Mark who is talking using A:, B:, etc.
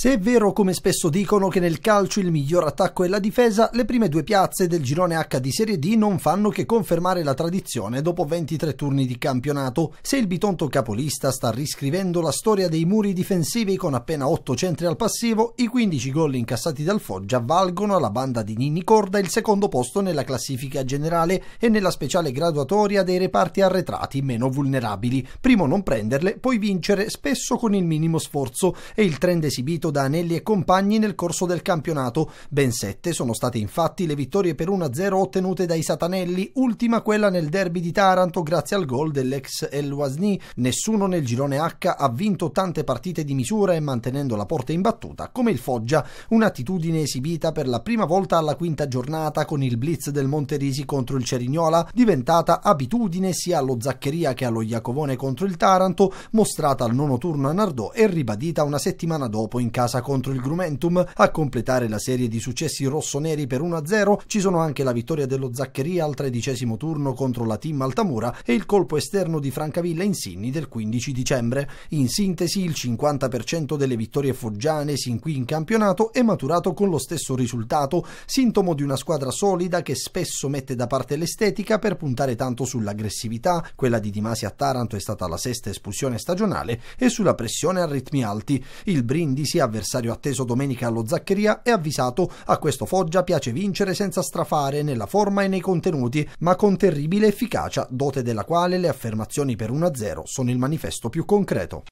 A: Se è vero, come spesso dicono, che nel calcio il miglior attacco è la difesa, le prime due piazze del girone H di Serie D non fanno che confermare la tradizione dopo 23 turni di campionato. Se il bitonto capolista sta riscrivendo la storia dei muri difensivi con appena 8 centri al passivo, i 15 gol incassati dal Foggia valgono alla banda di Nini Corda il secondo posto nella classifica generale e nella speciale graduatoria dei reparti arretrati meno vulnerabili. Primo non prenderle, poi vincere, spesso con il minimo sforzo, e il trend esibito vinto da Anelli e compagni nel corso del campionato. Ben sette sono state infatti le vittorie per 1-0 ottenute dai Satanelli, ultima quella nel derby di Taranto grazie al gol dell'ex El Wasni. Nessuno nel girone H ha vinto tante partite di misura e mantenendo la porta imbattuta come il Foggia, un'attitudine esibita per la prima volta alla quinta giornata con il blitz del Monterisi contro il Cerignola, diventata abitudine sia allo Zaccheria che allo Iacovone contro il Taranto, mostrata al nono turno a Nardò e ribadita una settimana dopo in in casa contro il Grumentum. A completare la serie di successi rossoneri per 1-0 ci sono anche la vittoria dello Zaccheria al tredicesimo turno contro la team Altamura e il colpo esterno di Francavilla in Sinni del 15 dicembre. In sintesi il 50% delle vittorie foggiane sin qui in campionato è maturato con lo stesso risultato, sintomo di una squadra solida che spesso mette da parte l'estetica per puntare tanto sull'aggressività, quella di Di Masi a Taranto è stata la sesta espulsione stagionale, e sulla pressione a ritmi alti. Il Brindisi Brindisi, avversario atteso domenica allo Zaccheria, è avvisato a questo Foggia piace vincere senza strafare nella forma e nei contenuti, ma con terribile efficacia, dote della quale le affermazioni per 1-0 sono il manifesto più concreto.